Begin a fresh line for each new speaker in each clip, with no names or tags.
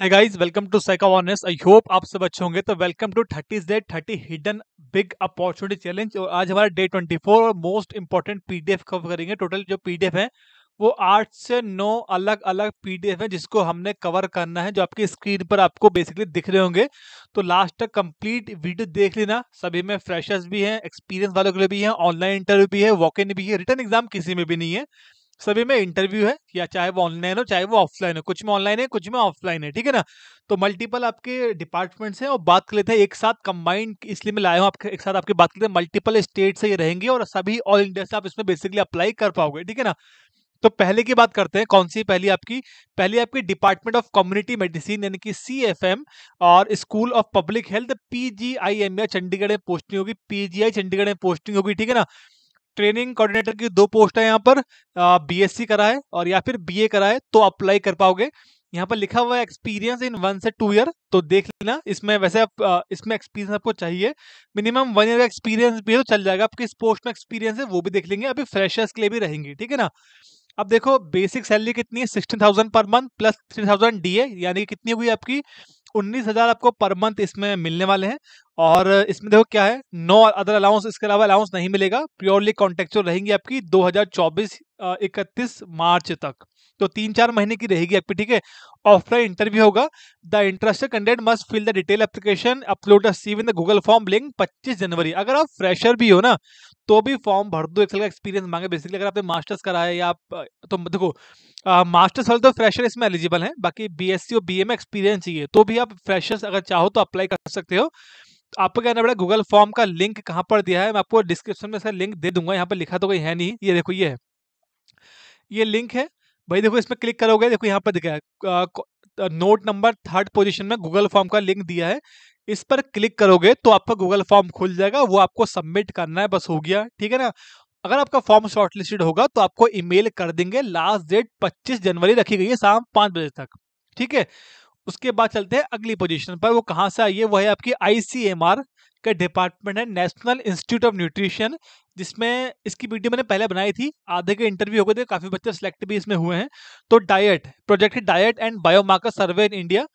है guys welcome to साइकोवॉनेस I hope आप सब अच्छे होंगे तो welcome to thirty day thirty hidden big opportunity challenge और आज हमारा डे ट्वेंटी फोर और मोस्ट इंपॉर्टेंट पीडीएफ कवर करेंगे टोटल जो पीडीएफ है वो आठ से नौ अलग अलग पीडीएफ है जिसको हमने कवर करना है जो आपकी स्क्रीन पर आपको बेसिकली दिख रहे होंगे तो लास्ट तक कंप्लीट वीडियो देख लेना सभी में फ्रेशर्स भी हैं एक्सपीरियंस वालों के लिए भी है ऑनलाइन इंटरव्यू भी है वॉक इन भी है रिटर्न एग्जाम किसी में भी नहीं है सभी में इंटरव्यू है या चाहे वो ऑनलाइन हो चाहे वो ऑफलाइन हो कुछ में ऑनलाइन है कुछ में ऑफलाइन है ठीक है ना तो मल्टीपल आपके डिपार्टमेंट्स हैं और बात कर लेते हैं एक साथ कंबाइंड इसलिए मैं लाया हूँ आपके एक साथ आपकी बात करते हैं मल्टीपल स्टेट से ये रहेंगे और सभी ऑल इंडिया से आप इसमें बेसिकली अप्लाई कर पाओगे ठीक है ना तो पहले की बात करते हैं कौन सी पहली आपकी पहली आपकी डिपार्टमेंट ऑफ कम्युनिटी मेडिसिन यानी कि सी और school of public health M या चंडीगढ़ में पोस्टिंग होगी पीजीआई चंडीगढ़ में पोस्टिंग होगी ठीक है ना ट्रेनिंग कोऑर्डिनेटर की दो पोस्ट है यहाँ पर बीएससी करा है और या फिर बीए करा है तो अप्लाई कर पाओगे यहाँ पर लिखा हुआ है एक्सपीरियंस इन वन से टू ईयर तो देख लेना इसमें वैसे आप इसमें एक्सपीरियंस आपको चाहिए मिनिमम वन ईयर का एक्सपीरियंस भी है तो चल जाएगा आपके इस पोस्ट में एक्सपीरियंस है वो भी देख लेंगे अभी फ्रेशर्स के लिए भी रहेंगे ठीक है ना अब देखो बेसिक सैलरी कितनी है sixteen thousand per month plus three thousand D A यानी कितनी हुई आपकी उन्नीस हजार आपको पर मंथ इसमें मिलने वाले हैं और इसमें देखो क्या है नो अदर अलाउंस इसके अलावा अलाउंस नहीं मिलेगा प्योरली कॉन्टेक्चुअल रहेंगी आपकी 2024 इकतीस मार्च तक तो तीन चार महीने की रहेगी आपकी ठीक है ऑफलाइन इंटरव्यू होगा the interested candidate must fill the detail application upload CV in the Google form link 25 January अगर आप फ्रेशर भी हो ना तो भी फॉर्म भर दो एक साल का एक्सपीरियंस मांगे बेसिकली अगर आपने मास्टर्स करा है या आप तो देखो मास्टर्स वाले तो फ्रेशर इसमें एलिजिबल है बाकी बी और बी में एक्सपीरियंस चाहिए तो भी आप फ्रेशर्स अगर चाहो तो अप्लाई कर सकते हो आपको कहना पड़ा गूगल फॉर्म का लिंक कहाँ पर दिया है मैं आपको डिस्क्रिप्शन में लिंक दे दूंगा यहाँ पर लिखा तो कहीं है नहीं ये देखो ये है ये लिंक है भाई देखो इसमें क्लिक करोगे देखो यहाँ पर दिखाया नोट नंबर थर्ड पोजिशन में गूगल फॉर्म का लिंक दिया है इस पर क्लिक करोगे तो आपका गूगल फॉर्म खुल जाएगा वो आपको सबमिट करना है बस हो गया ठीक है ना अगर आपका फॉर्म शॉर्टलिस्टेड होगा तो आपको ईमेल कर देंगे लास्ट डेट 25 जनवरी रखी गई है शाम पांच बजे तक ठीक है उसके बाद चलते हैं अगली पोजीशन पर वो कहाँ से आई है वह है आपकी आईसीएमआर का डिपार्टमेंट है नेशनल इंस्टीट्यूट ऑफ न्यूट्रिशन जिसमें इसकी वीडियो मैंने पहले बनाई थी आधे के इंटरव्यू हो गए थे काफ़ी बच्चे सिलेक्ट भी इसमें हुए हैं तो डायट प्रोजेक्ट है and biomarker survey in India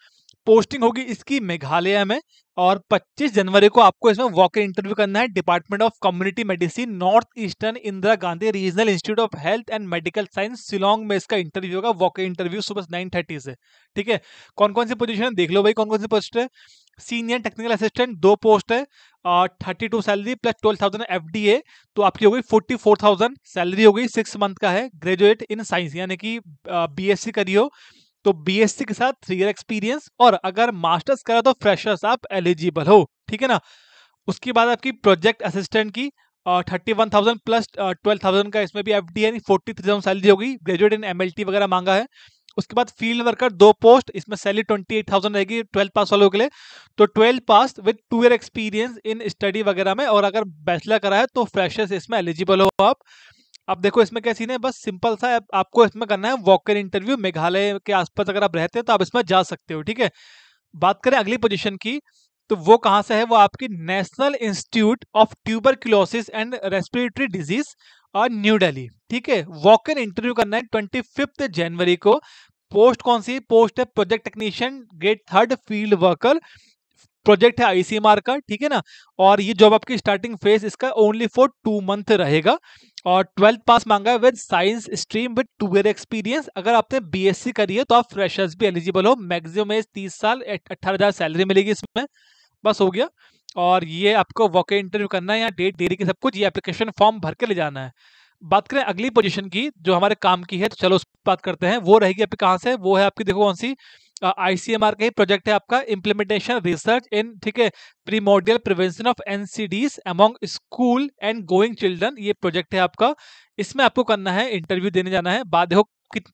posting होगी इसकी मेघालय में और 25 जनवरी को आपको इसमें वॉक इंटरव्यू करना है department of community medicine north eastern Indira Gandhi regional institute of health and medical science Shillong में इसका इंटरव्यू होगा वॉक इंटरव्यू सुबह नाइन थर्टी से ठीक है कौन कौन सी है देख लो भाई कौन कौन सी पोस्ट है सीनियर टेक्निकल असिस्टेंट दो पोस्ट है और thirty two salary plus twelve thousand F D A तो आपकी हो गई फोर्टी फोर थाउजेंड सैलरी हो गई सिक्स मंथ का है ग्रेजुएट इन साइंस यानी कि बी एस सी करी हो तो बीएससी के साथ थ्री ईयर एक्सपीरियंस और अगर मास्टर्स करा तो फ्रेशर्स आप एलिजिबल हो ठीक है ना उसके बाद आपकी प्रोजेक्ट असिस्टेंट की thirty one thousand plus twelve thousand का इसमें भी एफ डी यानी फोर्टी थ्री थाउजेंड सैलरी होगी graduate in M L T वगैरह मांगा है उसके बाद फील्ड वर्कर दो पोस्ट इसमें सैलरी ट्वेंटी एट थाउजेंड रहेगी ट्वेल्थ पास वालों के लिए तो twelfth pass with two year experience in study वगैरह में और अगर बैचलर करा है तो फ्रेशर्स इसमें एलिजिबल हो आप अब देखो इसमें कैसी सीन है बस सिंपल सा आपको इसमें करना है वॉक इन इंटरव्यू मेघालय के आसपास अगर आप रहते हैं तो आप इसमें जा सकते हो ठीक है बात करें अगली पोजीशन की तो वो कहाँ से है वो आपकी national institute of tuber and respiratory disease और न्यू डेली ठीक है वॉक इन इंटरव्यू करना है ट्वेंटी फिफ्थ जनवरी को पोस्ट कौन सी पोस्ट है project technician grade third field worker project है आईसीएमआर का ठीक है ना और ये जॉब आपकी स्टार्टिंग फेज इसका ओनली फॉर टू मंथ रहेगा और ट्वेल्थ पास मांगा है with science stream with two year experience अगर आपने बीएससी करी है तो आप फ्रेशर्स भी एलिजिबल हो मैक्सिमम एज तीस साल अट्ठारह हजार सैलरी मिलेगी इसमें बस हो गया और ये आपको वॉक इंटरव्यू करना है या डेट देरी के सब कुछ ये एप्लीकेशन फॉर्म भर के ले जाना है बात करें अगली पोजीशन की जो हमारे काम की है तो चलो उस बात करते हैं वो रहेगी आपकी कहाँ से वो है आपकी देखो कौन सी आईसीएमआर का ही प्रोजेक्ट है आपका इम्प्लीमेंटेशन रिसर्च इन ठीक है primordial prevention of NCDs among school and going children ये प्रोजेक्ट है आपका इसमें आपको करना है इंटरव्यू देने जाना है बाद देखो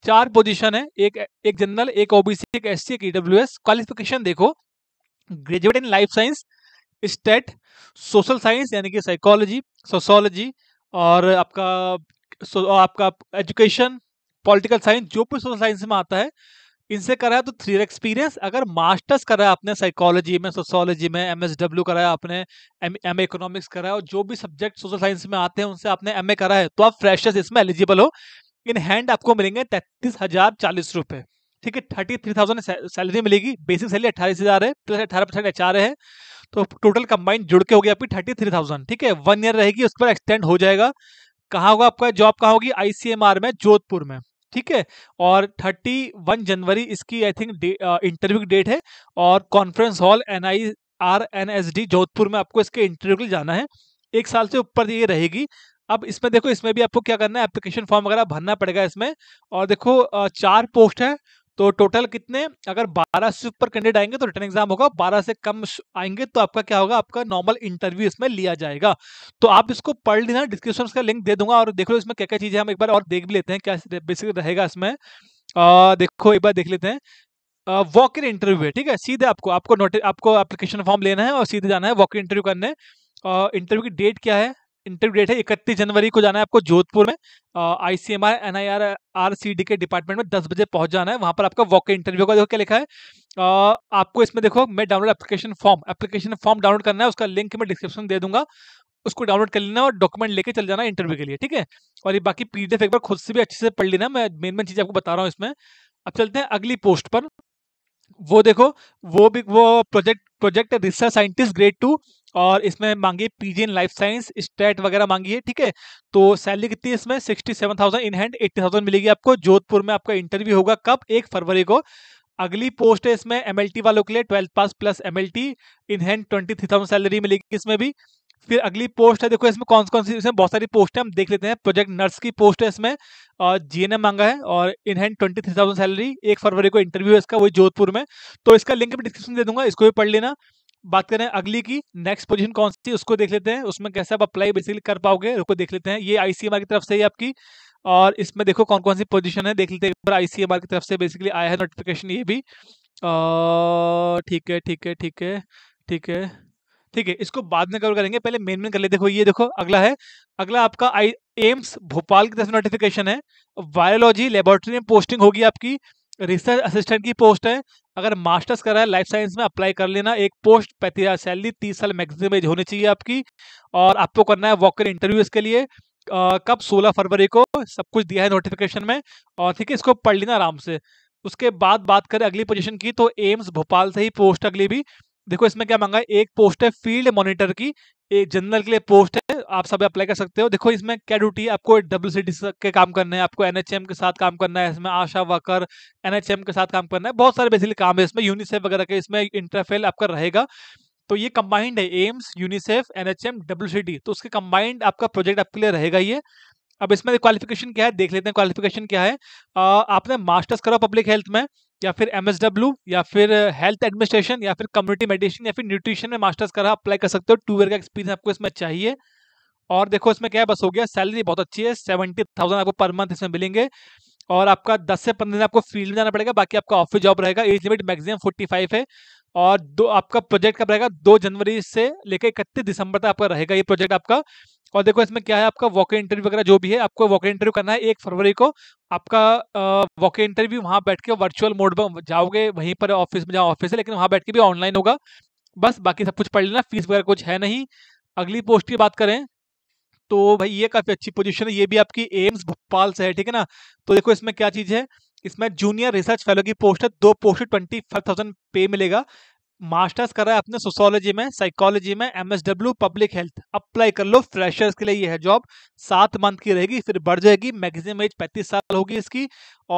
चार पोजीशन है एक एक जनरल एक ओबीसी एक एस एक ईडब्ल्यू e क्वालिफिकेशन देखो graduate in life science state social science यानी कि साइकोलॉजी सोशोलॉजी और आपका आपका एजुकेशन पॉलिटिकल साइंस जो भी सोशल साइंस में आता है इनसे करा है तो थ्री एक्सपीरियंस अगर मास्टर्स करा है आपने साइकोलॉजी में सोशोलॉजी में एम एस डब्ल्यू कराया आपने एम ए इकोनॉमिक्स कराया और जो भी सब्जेक्ट सोशल साइंस में आते हैं उनसे आपने एम ए करा है तो आप फ्रेशर्स इसमें एलिजिबल हो इन हैंड आपको मिलेंगे तैतीस हजार चालीस रुपए ठीक है थर्टी थ्री थाउजेंड सैलरी मिलेगी बेसिक सैलरी अट्ठाईस हज़ार है प्लस अठारह परसेंट एच आर है तो टोटल कंबाइंड जुड़ के होगी आपकी थर्टी थ्री थाउजेंड ठीक है वन ईयर रहेगी उस पर एक्सटेंड हो जाएगा कहाँ होगा आपका जॉब कहाँ होगी आईसीएमआर में जोधपुर में ठीक है और 31 जनवरी इसकी आई थिंक इंटरव्यू की डेट है और conference hall N I R N S D Jodhpur में आपको इसके इंटरव्यू के लिए जाना है एक साल से ऊपर ये रहेगी अब इसमें देखो इसमें भी आपको क्या करना है एप्लीकेशन फॉर्म वगैरह भरना पड़ेगा इसमें और देखो चार पोस्ट है तो टोटल कितने अगर 12 से ऊपर कैंडिडेट आएंगे तो रिटर्न एग्जाम होगा 12 से कम आएंगे तो आपका क्या होगा आपका नॉर्मल इंटरव्यू इसमें लिया जाएगा तो आप इसको पढ़ लेना डिस्क्रिप्शन का लिंक दे दूंगा और देख लो इसमें क्या क्या चीज़ें हम एक बार और देख भी लेते हैं क्या बेसिक रहेगा इसमें आ, देखो एक बार देख लेते हैं वॉक इन इंटरव्यू है ठीक है सीधे आपको आपको नोटिस आपको एप्लीकेशन फॉर्म लेना है और सीधे जाना है वॉक इन इंटरव्यू करने इंटरव्यू की डेट क्या है इंटरव्यू डेट है इकतीस जनवरी को जाना है आपको जोधपुर में ICMR N I R R C D के डिपार्टमेंट में दस बजे पहुंच जाना है वहां पर आपका वॉक इंटरव्यू का देखो क्या लिखा है आपको इसमें देखो मैं download application form application form download करना है उसका लिंक मैं डिस्क्रिप्शन दे दूंगा उसको डाउनलोड कर लेना और डॉक्यूमेंट लेके चल जाना इंटरव्यू के लिए ठीक है और ये बाकी पीडीएफ एक बार खुद से भी अच्छे से पढ़ लेना मैं मेन मेन चीज आपको बता रहा हूँ इसमें अब चलते हैं अगली पोस्ट पर वो देखो वो भी वो project project research scientist grade two और इसमें मांगी PG in life science state वगैरह मांगी है ठीक है तो सैलरी कितनी इसमें sixty seven thousand in hand eighty thousand मिलेगी आपको जोधपुर में आपका इंटरव्यू होगा कब एक फरवरी को अगली पोस्ट है इसमें एमएलटी वालों के लिए twelfth pass plus MLT in hand twenty three thousand salary मिलेगी इसमें भी फिर अगली पोस्ट है देखो इसमें कौन कौन सी इसमें बहुत सारी पोस्ट है हम देख लेते हैं प्रोजेक्ट नर्स की पोस्ट है इसमें और जी मांगा है और in hand twenty three thousand salary एक फरवरी को इंटरव्यू है इसका वही जोधपुर में तो इसका लिंक भी डिस्क्रिप्शन दे दूंगा इसको भी पढ़ लेना बात करें अगली की नेक्स्ट पोजीशन कौन सी उसको देख लेते हैं उसमें कैसे आप अप्लाई बेसिकली कर पाओगे उसको देख लेते हैं ये आईसीएमआर की तरफ से ही आपकी और इसमें देखो कौन कौन सी पोजीशन है देख लेते हैं आईसीएमआर की तरफ से बेसिकली आया है नोटिफिकेशन ये भी ठीक है ठीक है ठीक है ठीक है ठीक है इसको बाद में कवर करेंगे पहले मेन मेन कर ले देखो ये देखो अगला है अगला आपका आई एम्स भोपाल की तरफ नोटिफिकेशन है वायरोलॉजी लेबोरेटरी में पोस्टिंग होगी आपकी रिसर्च असिस्टेंट की पोस्ट है अगर मास्टर्स कर रहा है लाइफ साइंस में अप्लाई कर लेना एक पोस्ट पैंतीस हज़ार सैलरी तीस साल मैक्सिमम एज होनी चाहिए आपकी और आपको करना है वॉकर इंटरव्यू इसके लिए आ, कब 16 फरवरी को सब कुछ दिया है नोटिफिकेशन में और ठीक है इसको पढ़ लेना आराम से उसके बाद बात करें अगली पोजीशन की तो एम्स भोपाल से ही पोस्ट अगली भी देखो इसमें क्या मांगा है एक पोस्ट है फील्ड मॉनिटर की एक जनरल के लिए पोस्ट है आप सब अप्लाई कर सकते हो देखो इसमें क्या ड्यूटी है आपको डब्ल्यू सी के काम करना है आपको एनएचएम के साथ काम करना है इसमें आशा वर्कर एनएचएम के साथ काम करना है बहुत सारे बेसिकली काम है इसमें यूनिसेफ वगैरह के इसमें इंटरफेल आपका रहेगा तो ये कंबाइंड है एम्स यूनिसेफ एनएचएम डब्ल्यू तो उसके कंबाइंड आपका प्रोजेक्ट आपके लिए रहेगा ये अब इसमें क्वालिफिकेशन क्या है देख लेते हैं क्वालिफिकेशन क्या है आपने मास्टर्स करो पब्लिक हेल्थ में या फिर एम या फिर हेल्थ uh, एडमिनिस्ट्रेशन या फिर कम्युनिटी मेडिसिन या फिर न्यूट्रिशन में मास्टर्स करा अप्लाई कर सकते हो टू ईयर का एक्सपीरियंस आपको इसमें चाहिए और देखो इसमें क्या है बस हो गया सैलरी बहुत अच्छी है सेवेंटी थाउजेंड आपको पर मंथ इसमें मिलेंगे और आपका दस से पंद्रह दिन आपको फील्ड में जाना पड़ेगा बाकी आपका ऑफिस जॉब रहेगा age limit maximum forty five है और दो आपका प्रोजेक्ट कब रहेगा दो जनवरी से लेकर इकतीस दिसंबर तक आपका रहेगा ये प्रोजेक्ट आपका और देखो इसमें क्या है आपका वॉक इंटरव्यू वगैरह जो भी है आपको वॉक इंटरव्यू करना है एक फरवरी को आपका वॉक इंटरव्यू वहां बैठ के वर्चुअल मोड में जाओगे वहीं पर ऑफिस में जाओ ऑफिस है लेकिन वहां बैठ के भी ऑनलाइन होगा बस बाकी सब कुछ पढ़ लेना फीस वगैरह कुछ है नहीं अगली पोस्ट की बात करें तो भाई ये काफ़ी अच्छी पोजिशन है ये भी आपकी एम्स भोपाल से है ठीक है ना तो देखो इसमें क्या चीज़ है इसमें जूनियर रिसर्च फेलो की पोस्ट है दो पोस्ट ट्वेंटी फाइव थाउजेंड पे मिलेगा मास्टर्स कर रहा है अपने सोशोलॉजी में साइकोलॉजी में एमएसडब्ल्यू पब्लिक हेल्थ अप्लाई कर लो फ्रेशर्स के लिए यह जॉब सात मंथ की रहेगी फिर बढ़ जाएगी मैक्सिमम एज पैंतीस साल होगी इसकी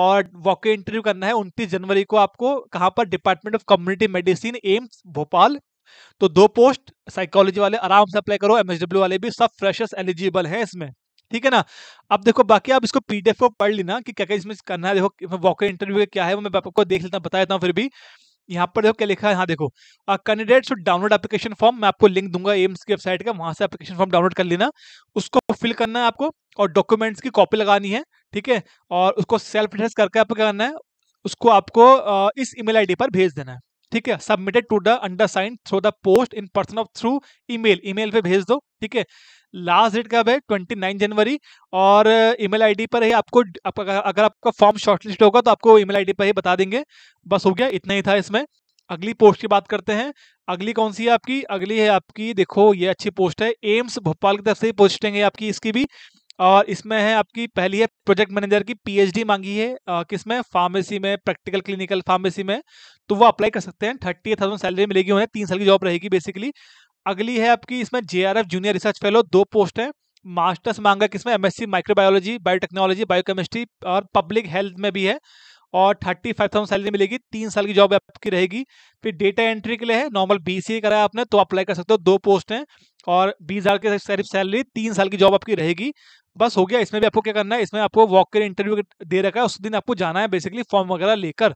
और वॉक इंटरव्यू करना है उनतीस जनवरी को आपको कहाँ पर department of community medicine AIIMS Bhopal तो दो पोस्ट साइकोलॉजी वाले आराम से अप्लाई करो एमएसडब्ल्यू वाले भी सब फ्रेशर्स एलिजिबल हैं इसमें ठीक है ना अब देखो बाकी आप इसको पीडीएफ पढ़ लेना कि क्या क्या इसमें करना है देखो वॉक इंटरव्यू क्या है वो मैं आपको देख लेता देता हूँ फिर भी यहाँ पर देखो क्या लिखा है यहाँ देखो candidate should download application form मैं आपको लिंक दूंगा एम्स की वेबसाइट का वहां से एप्लीकेशन फॉर्म डाउनलोड कर लेना उसको फिल करना है आपको और डॉक्यूमेंट्स की कॉपी लगानी है ठीक है और उसको सेल्फ एड्रेस करके आपको क्या करना है उसको आपको इस ईमेल आईडी पर भेज देना है ठीक है submitted to the under sign through the post in person of through email email पे भेज दो ठीक है लास्ट डेट कब है 29 जनवरी और ईमेल आईडी पर ही आपको अगर आपका फॉर्म शॉर्टलिस्ट होगा तो आपको ईमेल आईडी पर ही बता देंगे बस हो गया इतना ही था इसमें अगली पोस्ट की बात करते हैं अगली कौन सी है आपकी अगली है आपकी देखो ये अच्छी पोस्ट है एम्स भोपाल की तरफ से पोस्टिंग है आपकी इसकी भी और इसमें है आपकी पहली है प्रोजेक्ट मैनेजर की पीएचडी मांगी है किसमें फार्मेसी में प्रैक्टिकल क्लिनिकल फार्मेसी में तो वो अप्लाई कर सकते हैं थर्टी थाउजेंड सैलरी मिलेगी उन्हें तीन साल की जॉब रहेगी बेसिकली अगली है आपकी इसमें जेआरएफ जूनियर रिसर्च फेलो दो पोस्ट है मास्टर्स मांगा किसमें एमएससी माइक्रोबायोलॉजी बायोटेक्नोलॉजी बायोकेमिस्ट्री और पब्लिक हेल्थ में भी है और थर्टी फाइव थाउजेंड सैलरी मिलेगी तीन साल की जॉब आपकी रहेगी फिर डेटा एंट्री के लिए है नॉर्मल बी सी कराया आपने तो अप्लाई कर सकते हो दो पोस्ट हैं और बीस हज़ार के करीब सैलरी तीन साल की जॉब आपकी रहेगी बस हो गया इसमें भी आपको क्या करना है इसमें आपको वॉक कर इंटरव्यू दे रखा है उस दिन आपको जाना है बेसिकली फॉर्म वगैरह लेकर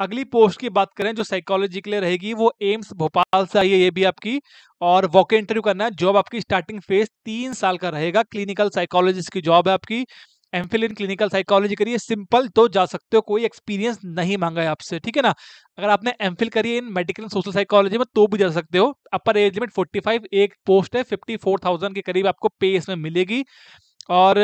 अगली पोस्ट की बात करें जो साइकोलॉजी के लिए रहेगी वो एम्स भोपाल से आई है ये भी आपकी और वॉक इंटरव्यू करना है जॉब आपकी स्टार्टिंग फेज तीन साल का रहेगा क्लिनिकल साइकोलॉजिस्ट की जॉब है आपकी एम इन क्लिनिकल साइकोलॉजी करिए सिंपल तो जा सकते हो कोई एक्सपीरियंस नहीं मांगा है आपसे ठीक है ना अगर आपने एम करिए in medical and social psychology में तो भी जा सकते हो अपर एज लिमिट 45 एक पोस्ट है 54,000 के करीब आपको पे इसमें मिलेगी और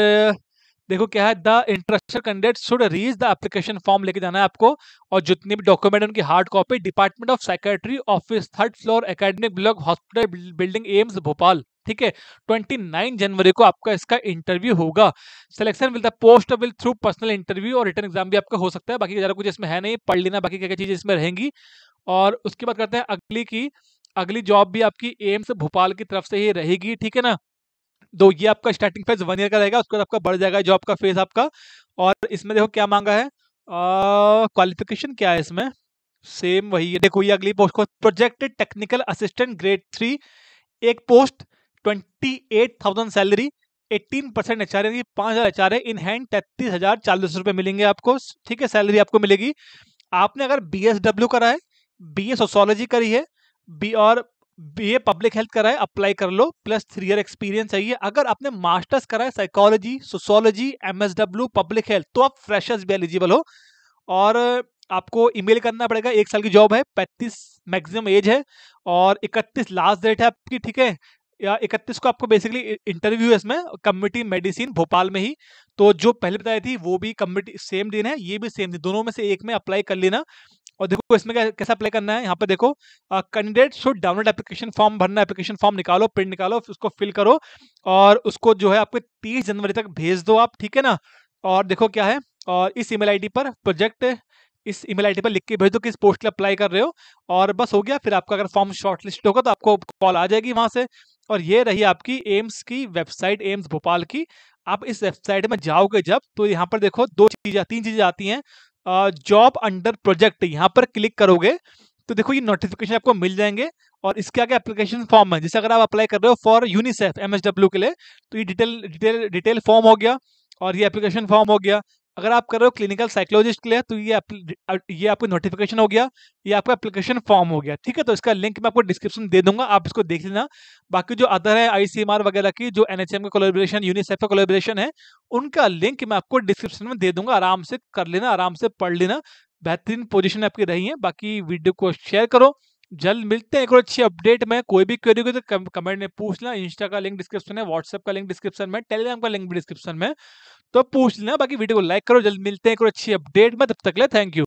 देखो क्या है the interested candidate should reach the application form लेके जाना है आपको और जितनी भी डॉक्यूमेंट उनकी hard copy department of secretary office third floor academic block hospital building AIIMS Bhopal ठीक है 29 जनवरी को आपका इसका इंटरव्यू होगा selection will the post will through personal interview और रिटर्न एग्जाम भी आपका हो सकता है बाकी ज़्यादा कुछ इसमें है नहीं पढ़ लेना बाकी क्या क्या चीज़ें इसमें रहेंगी और उसके बाद करते हैं अगली की अगली जॉब भी आपकी एम्स भोपाल की तरफ से ही रहेगी ठीक है ना दो ये आपका स्टार्टिंग फेज वन ईयर का रहेगा उसके बाद आपका बढ़ जाएगा जॉब का फेज आपका और इसमें देखो क्या मांगा है क्वालिफिकेशन क्या है इसमें सेम वही है देखो ये अगली पोस्ट को projected technical assistant grade three एक post twenty eight thousand salary eighteen percent H R यानी पाँच हज़ार एच आर है इन हैंड तैतीस हज़ार चालीस रुपये मिलेंगे आपको ठीक है सैलरी आपको मिलेगी आपने अगर बी एस डब्ल्यू करा है बी ए सोशोलॉजी करी है बी और ये पब्लिक हेल्थ कराए अप्लाई कर लो प्लस थ्री ईयर एक्सपीरियंस चाहिए अगर आपने मास्टर्स करा है psychology sociology MSW public health तो आप फ्रेशर्स भी एलिजिबल हो और आपको ईमेल करना पड़ेगा एक साल की जॉब है पैंतीस मैक्सिमम एज है और इकतीस लास्ट डेट है आपकी ठीक है या इकतीस को आपको बेसिकली इंटरव्यू है इसमें कम्युनिटी मेडिसिन भोपाल में ही तो जो पहले बताई थी वो भी कम्युनिटी सेम दिन है ये भी सेम दिन दोनों में से एक में अप्लाई कर लेना और देखो इसमें क्या कैसा अप्लाई करना है यहाँ पे देखो candidate should download application form भरना एप्लीकेशन फॉर्म निकालो प्रिंट निकालो उसको फिल करो और उसको जो है आपको तीस जनवरी तक भेज दो आप ठीक है ना और देखो क्या है और इस ईमेल आईडी पर प्रोजेक्ट इस ईमेल आईडी पर लिख के भेज दो किस पोस्ट के अप्लाई कर रहे हो और बस हो गया फिर आपका अगर फॉर्म शॉर्टलिस्ट होगा तो आपको कॉल आ जाएगी वहां से और ये रही आपकी एम्स की वेबसाइट एम्स भोपाल की आप इस वेबसाइट में जाओगे जब तो यहाँ पर देखो दो चीजें तीन चीजें आती हैं जॉब अंडर प्रोजेक्ट यहाँ पर क्लिक करोगे तो देखो ये नोटिफिकेशन आपको मिल जाएंगे और इसके आगे एप्लीकेशन फॉर्म है जैसे अगर आप अप्लाई कर रहे हो फॉर यूनिसेफ एमएसडब्ल्यू के लिए तो ये डिटेल डिटेल डिटेल फॉर्म हो गया और ये एप्लीकेशन फॉर्म हो गया अगर आप कर रहे हो क्लिनिकल साइकोलॉजिस्ट के लिए तो ये ये आपको नोटिफिकेशन हो गया ये आपका एप्लीकेशन फॉर्म हो गया ठीक है तो इसका लिंक मैं आपको डिस्क्रिप्शन दे दूंगा आप इसको देख लेना बाकी जो अदर है आईसीएमआर वगैरह की जो एनएचएम का कोलेबोरेशन यूनिसेफ का कोलेबोरेशन है उनका लिंक मैं आपको डिस्क्रिप्शन में दे दूंगा आराम से कर लेना आराम से पढ़ लेना बेहतरीन पोजिशन आपकी रही है बाकी वीडियो को शेयर करो जल्द मिलते हैं एक और अच्छी अपडेट में कोई भी क्वेरी हो तो कमेंट में पूछ लेना इंस्टा का लिंक डिस्क्रिप्शन है व्हाट्सएप का लिंक डिस्क्रिप्शन में टेलीग्राम का लिंक भी डिस्क्रिप्शन में तो पूछ लेना बाकी वीडियो को लाइक करो जल्द मिलते हैं एक और अच्छी अपडेट में तब तक ले थैंक यू